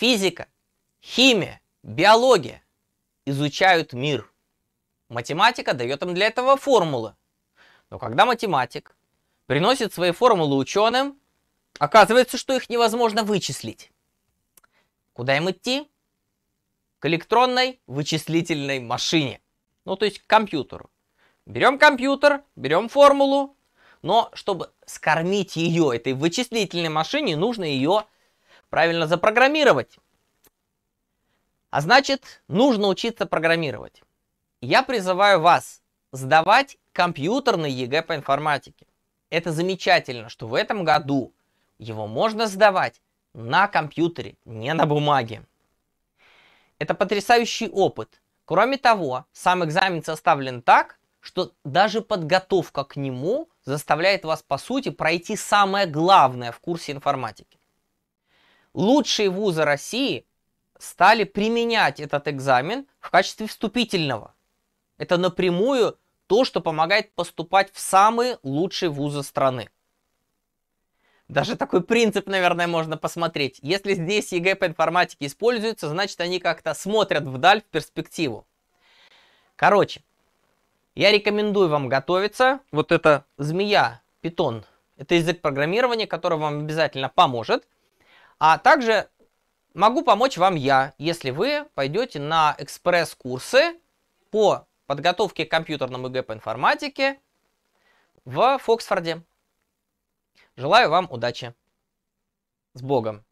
Физика, химия, биология изучают мир. Математика дает им для этого формулы. Но когда математик приносит свои формулы ученым, оказывается, что их невозможно вычислить. Куда им идти? К электронной вычислительной машине. Ну, то есть к компьютеру. Берем компьютер, берем формулу, но чтобы скормить ее этой вычислительной машине, нужно ее правильно запрограммировать. А значит, нужно учиться программировать. Я призываю вас сдавать компьютерный ЕГЭ по информатике. Это замечательно, что в этом году его можно сдавать на компьютере, не на бумаге. Это потрясающий опыт. Кроме того, сам экзамен составлен так, что даже подготовка к нему заставляет вас, по сути, пройти самое главное в курсе информатики лучшие вузы России стали применять этот экзамен в качестве вступительного. Это напрямую то, что помогает поступать в самые лучшие вузы страны. Даже такой принцип, наверное, можно посмотреть. Если здесь ЕГЭ по информатике используется, значит они как-то смотрят вдаль в перспективу. Короче, я рекомендую вам готовиться. Вот это змея, питон. Это язык программирования, который вам обязательно поможет. А также могу помочь вам я, если вы пойдете на экспресс-курсы по подготовке к компьютерному ЕГЭ по информатике в Фоксфорде. Желаю вам удачи. С Богом!